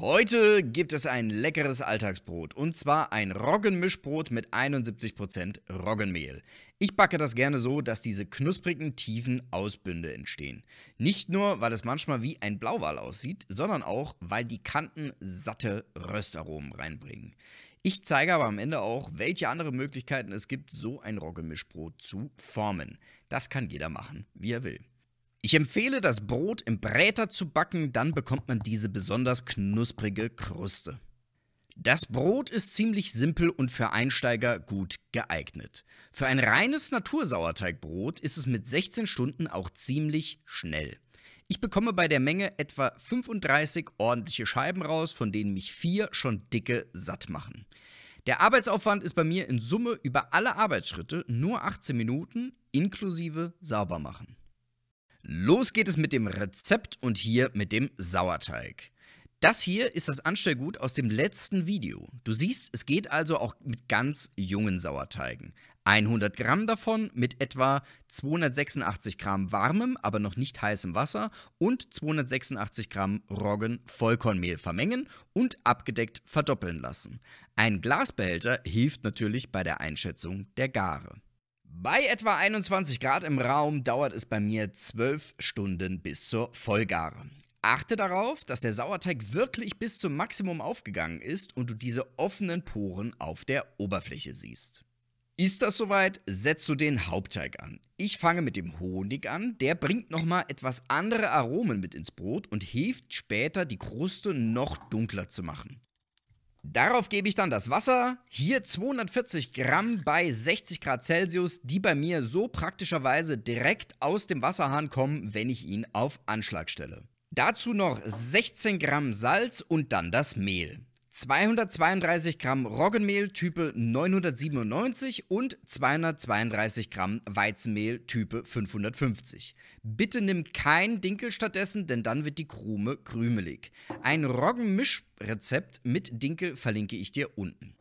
Heute gibt es ein leckeres Alltagsbrot und zwar ein Roggenmischbrot mit 71% Roggenmehl. Ich backe das gerne so, dass diese knusprigen, tiefen Ausbünde entstehen. Nicht nur, weil es manchmal wie ein Blauwal aussieht, sondern auch, weil die Kanten satte Röstaromen reinbringen. Ich zeige aber am Ende auch, welche andere Möglichkeiten es gibt, so ein Roggenmischbrot zu formen. Das kann jeder machen, wie er will. Ich empfehle, das Brot im Bräter zu backen, dann bekommt man diese besonders knusprige Kruste. Das Brot ist ziemlich simpel und für Einsteiger gut geeignet. Für ein reines Natursauerteigbrot ist es mit 16 Stunden auch ziemlich schnell. Ich bekomme bei der Menge etwa 35 ordentliche Scheiben raus, von denen mich vier schon dicke satt machen. Der Arbeitsaufwand ist bei mir in Summe über alle Arbeitsschritte nur 18 Minuten inklusive Saubermachen. Los geht es mit dem Rezept und hier mit dem Sauerteig. Das hier ist das Anstellgut aus dem letzten Video. Du siehst, es geht also auch mit ganz jungen Sauerteigen. 100 Gramm davon mit etwa 286 Gramm warmem, aber noch nicht heißem Wasser und 286 Gramm Roggen Vollkornmehl vermengen und abgedeckt verdoppeln lassen. Ein Glasbehälter hilft natürlich bei der Einschätzung der Gare. Bei etwa 21 Grad im Raum dauert es bei mir 12 Stunden bis zur Vollgare. Achte darauf, dass der Sauerteig wirklich bis zum Maximum aufgegangen ist und du diese offenen Poren auf der Oberfläche siehst. Ist das soweit, setzt du den Hauptteig an. Ich fange mit dem Honig an, der bringt nochmal etwas andere Aromen mit ins Brot und hilft später die Kruste noch dunkler zu machen. Darauf gebe ich dann das Wasser, hier 240 Gramm bei 60 Grad Celsius, die bei mir so praktischerweise direkt aus dem Wasserhahn kommen, wenn ich ihn auf Anschlag stelle. Dazu noch 16 Gramm Salz und dann das Mehl. 232 Gramm Roggenmehl Type 997 und 232 Gramm Weizenmehl Type 550. Bitte nimm kein Dinkel stattdessen, denn dann wird die Krume krümelig. Ein Roggenmischrezept mit Dinkel verlinke ich dir unten.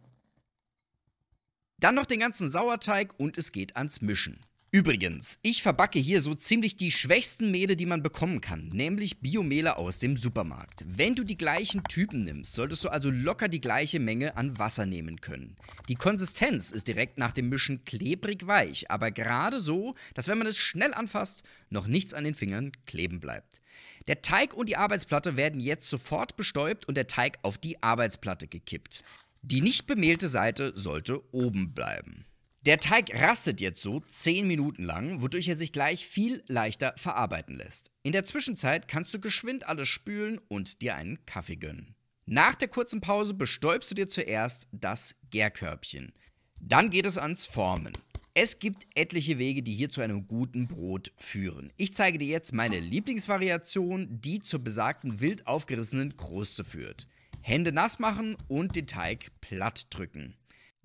Dann noch den ganzen Sauerteig und es geht ans Mischen. Übrigens, ich verbacke hier so ziemlich die schwächsten Mehle, die man bekommen kann, nämlich Biomehle aus dem Supermarkt. Wenn du die gleichen Typen nimmst, solltest du also locker die gleiche Menge an Wasser nehmen können. Die Konsistenz ist direkt nach dem Mischen klebrig weich, aber gerade so, dass wenn man es schnell anfasst, noch nichts an den Fingern kleben bleibt. Der Teig und die Arbeitsplatte werden jetzt sofort bestäubt und der Teig auf die Arbeitsplatte gekippt. Die nicht bemehlte Seite sollte oben bleiben. Der Teig rastet jetzt so 10 Minuten lang, wodurch er sich gleich viel leichter verarbeiten lässt. In der Zwischenzeit kannst du geschwind alles spülen und dir einen Kaffee gönnen. Nach der kurzen Pause bestäubst du dir zuerst das Gärkörbchen. Dann geht es ans Formen. Es gibt etliche Wege, die hier zu einem guten Brot führen. Ich zeige dir jetzt meine Lieblingsvariation, die zur besagten wild aufgerissenen Kruste führt. Hände nass machen und den Teig platt drücken.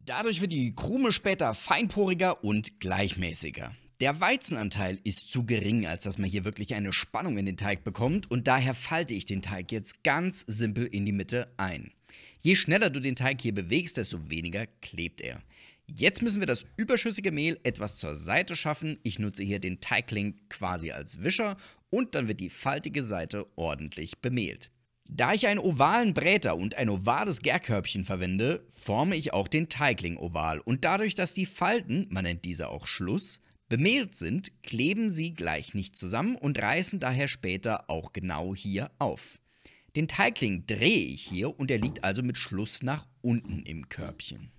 Dadurch wird die Krume später feinporiger und gleichmäßiger. Der Weizenanteil ist zu gering, als dass man hier wirklich eine Spannung in den Teig bekommt und daher falte ich den Teig jetzt ganz simpel in die Mitte ein. Je schneller du den Teig hier bewegst, desto weniger klebt er. Jetzt müssen wir das überschüssige Mehl etwas zur Seite schaffen. Ich nutze hier den Teigling quasi als Wischer und dann wird die faltige Seite ordentlich bemehlt. Da ich einen ovalen Bräter und ein ovales Gärkörbchen verwende, forme ich auch den Teigling oval und dadurch, dass die Falten, man nennt diese auch Schluss, bemehlt sind, kleben sie gleich nicht zusammen und reißen daher später auch genau hier auf. Den Teigling drehe ich hier und er liegt also mit Schluss nach unten im Körbchen.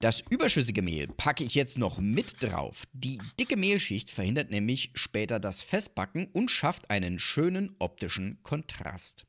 Das überschüssige Mehl packe ich jetzt noch mit drauf. Die dicke Mehlschicht verhindert nämlich später das Festbacken und schafft einen schönen optischen Kontrast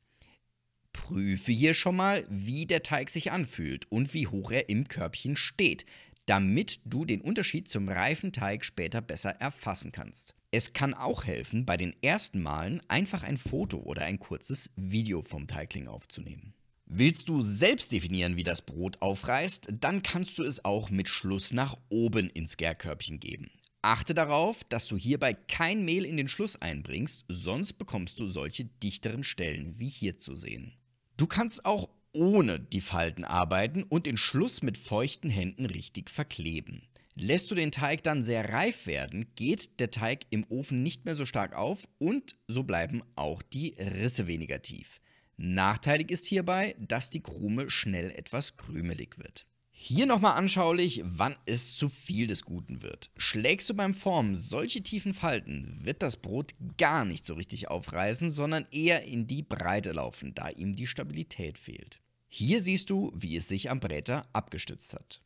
prüfe hier schon mal, wie der Teig sich anfühlt und wie hoch er im Körbchen steht, damit du den Unterschied zum reifen Teig später besser erfassen kannst. Es kann auch helfen, bei den ersten Malen einfach ein Foto oder ein kurzes Video vom Teigling aufzunehmen. Willst du selbst definieren, wie das Brot aufreißt, dann kannst du es auch mit Schluss nach oben ins Gärkörbchen geben. Achte darauf, dass du hierbei kein Mehl in den Schluss einbringst, sonst bekommst du solche dichteren Stellen wie hier zu sehen. Du kannst auch ohne die Falten arbeiten und den Schluss mit feuchten Händen richtig verkleben. Lässt du den Teig dann sehr reif werden, geht der Teig im Ofen nicht mehr so stark auf und so bleiben auch die Risse weniger tief. Nachteilig ist hierbei, dass die Krume schnell etwas krümelig wird. Hier nochmal anschaulich, wann es zu viel des Guten wird. Schlägst du beim Formen solche tiefen Falten, wird das Brot gar nicht so richtig aufreißen, sondern eher in die Breite laufen, da ihm die Stabilität fehlt. Hier siehst du, wie es sich am Bräter abgestützt hat.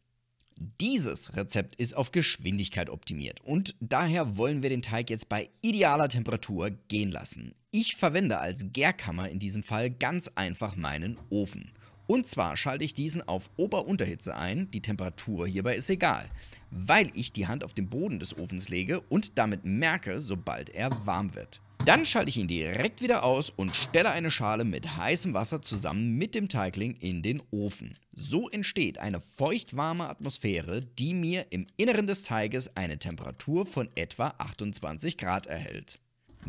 Dieses Rezept ist auf Geschwindigkeit optimiert und daher wollen wir den Teig jetzt bei idealer Temperatur gehen lassen. Ich verwende als Gärkammer in diesem Fall ganz einfach meinen Ofen. Und zwar schalte ich diesen auf Ober-Unterhitze ein, die Temperatur hierbei ist egal, weil ich die Hand auf den Boden des Ofens lege und damit merke, sobald er warm wird. Dann schalte ich ihn direkt wieder aus und stelle eine Schale mit heißem Wasser zusammen mit dem Teigling in den Ofen. So entsteht eine feuchtwarme Atmosphäre, die mir im Inneren des Teiges eine Temperatur von etwa 28 Grad erhält.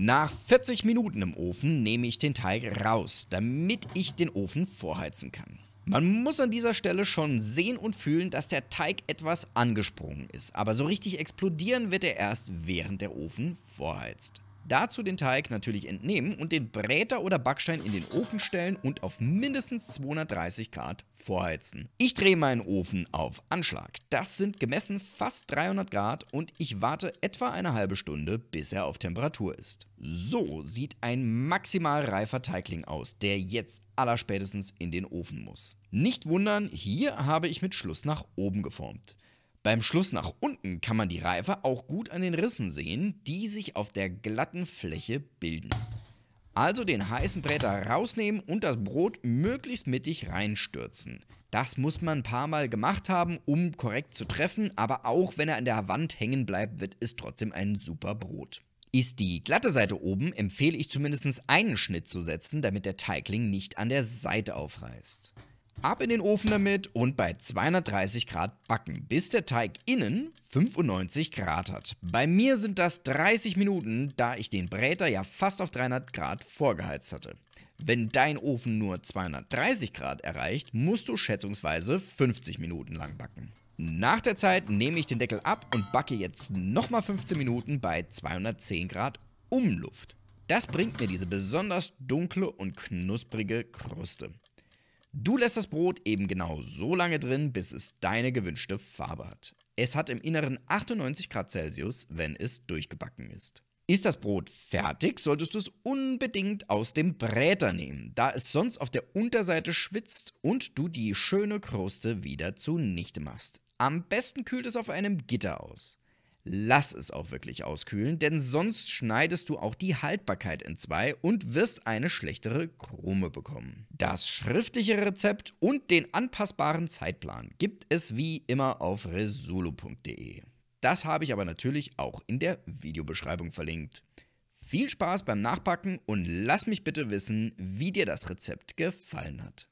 Nach 40 Minuten im Ofen nehme ich den Teig raus, damit ich den Ofen vorheizen kann. Man muss an dieser Stelle schon sehen und fühlen, dass der Teig etwas angesprungen ist, aber so richtig explodieren wird er erst während der Ofen vorheizt. Dazu den Teig natürlich entnehmen und den Bräter oder Backstein in den Ofen stellen und auf mindestens 230 Grad vorheizen. Ich drehe meinen Ofen auf Anschlag. Das sind gemessen fast 300 Grad und ich warte etwa eine halbe Stunde, bis er auf Temperatur ist. So sieht ein maximal reifer Teigling aus, der jetzt allerspätestens in den Ofen muss. Nicht wundern, hier habe ich mit Schluss nach oben geformt. Beim Schluss nach unten kann man die Reife auch gut an den Rissen sehen, die sich auf der glatten Fläche bilden. Also den heißen Bräter rausnehmen und das Brot möglichst mittig reinstürzen. Das muss man ein paar Mal gemacht haben, um korrekt zu treffen, aber auch wenn er an der Wand hängen bleibt, wird es trotzdem ein super Brot. Ist die glatte Seite oben, empfehle ich zumindest einen Schnitt zu setzen, damit der Teigling nicht an der Seite aufreißt. Ab in den Ofen damit und bei 230 Grad backen, bis der Teig innen 95 Grad hat. Bei mir sind das 30 Minuten, da ich den Bräter ja fast auf 300 Grad vorgeheizt hatte. Wenn dein Ofen nur 230 Grad erreicht, musst du schätzungsweise 50 Minuten lang backen. Nach der Zeit nehme ich den Deckel ab und backe jetzt nochmal 15 Minuten bei 210 Grad Umluft. Das bringt mir diese besonders dunkle und knusprige Kruste. Du lässt das Brot eben genau so lange drin, bis es deine gewünschte Farbe hat. Es hat im Inneren 98 Grad Celsius, wenn es durchgebacken ist. Ist das Brot fertig, solltest du es unbedingt aus dem Bräter nehmen, da es sonst auf der Unterseite schwitzt und du die schöne Kruste wieder zunichte machst. Am besten kühlt es auf einem Gitter aus lass es auch wirklich auskühlen, denn sonst schneidest du auch die Haltbarkeit in zwei und wirst eine schlechtere Krume bekommen. Das schriftliche Rezept und den anpassbaren Zeitplan gibt es wie immer auf resolo.de. Das habe ich aber natürlich auch in der Videobeschreibung verlinkt. Viel Spaß beim Nachpacken und lass mich bitte wissen, wie dir das Rezept gefallen hat.